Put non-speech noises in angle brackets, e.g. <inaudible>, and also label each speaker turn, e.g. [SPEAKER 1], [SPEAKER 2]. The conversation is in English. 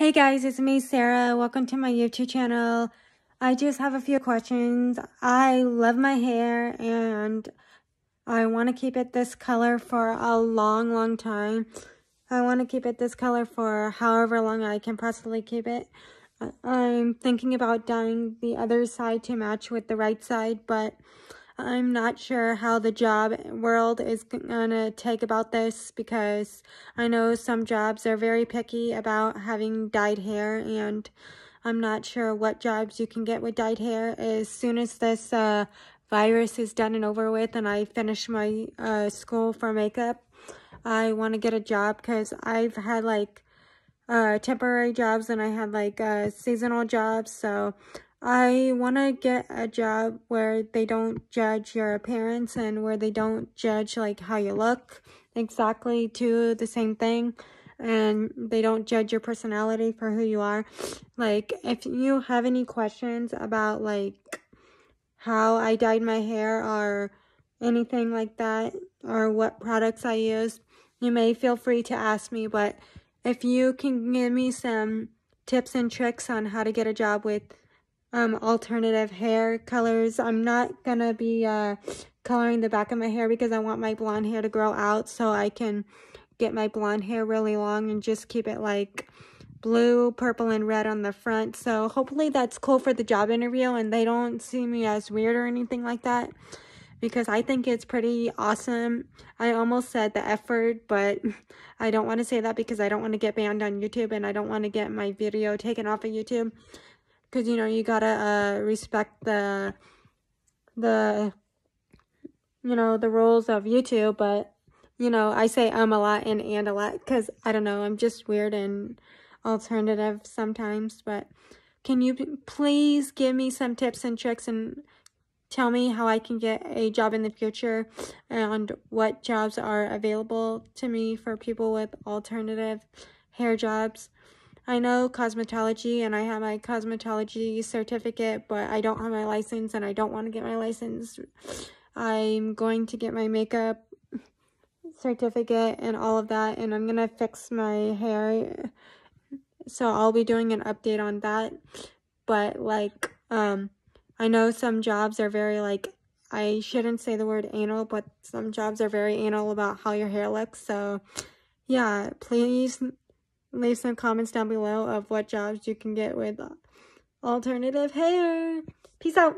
[SPEAKER 1] Hey guys, it's me, Sarah. Welcome to my YouTube channel. I just have a few questions. I love my hair and I want to keep it this color for a long, long time. I want to keep it this color for however long I can possibly keep it. I'm thinking about dyeing the other side to match with the right side, but I'm not sure how the job world is going to take about this because I know some jobs are very picky about having dyed hair and I'm not sure what jobs you can get with dyed hair. As soon as this uh, virus is done and over with and I finish my uh, school for makeup, I want to get a job because I've had like uh, temporary jobs and I had like uh, seasonal jobs. So I want to get a job where they don't judge your appearance and where they don't judge like how you look exactly to the same thing and they don't judge your personality for who you are. Like if you have any questions about like how I dyed my hair or anything like that or what products I use, you may feel free to ask me, but if you can give me some tips and tricks on how to get a job with um, alternative hair colors. I'm not going to be uh, coloring the back of my hair because I want my blonde hair to grow out so I can get my blonde hair really long and just keep it like blue, purple, and red on the front. So hopefully that's cool for the job interview and they don't see me as weird or anything like that because I think it's pretty awesome. I almost said the effort, but <laughs> I don't want to say that because I don't want to get banned on YouTube and I don't want to get my video taken off of YouTube because you know you gotta uh, respect the the you know the rules of YouTube. But you know I say um a lot and and a lot because I don't know I'm just weird and alternative sometimes. But can you please give me some tips and tricks and tell me how I can get a job in the future and what jobs are available to me for people with alternative hair jobs. I know cosmetology and I have my cosmetology certificate, but I don't have my license and I don't want to get my license. I'm going to get my makeup certificate and all of that and I'm going to fix my hair. So I'll be doing an update on that. But like um I know some jobs are very like I shouldn't say the word anal, but some jobs are very anal about how your hair looks. So yeah, please leave some comments down below of what jobs you can get with alternative hair. Peace out.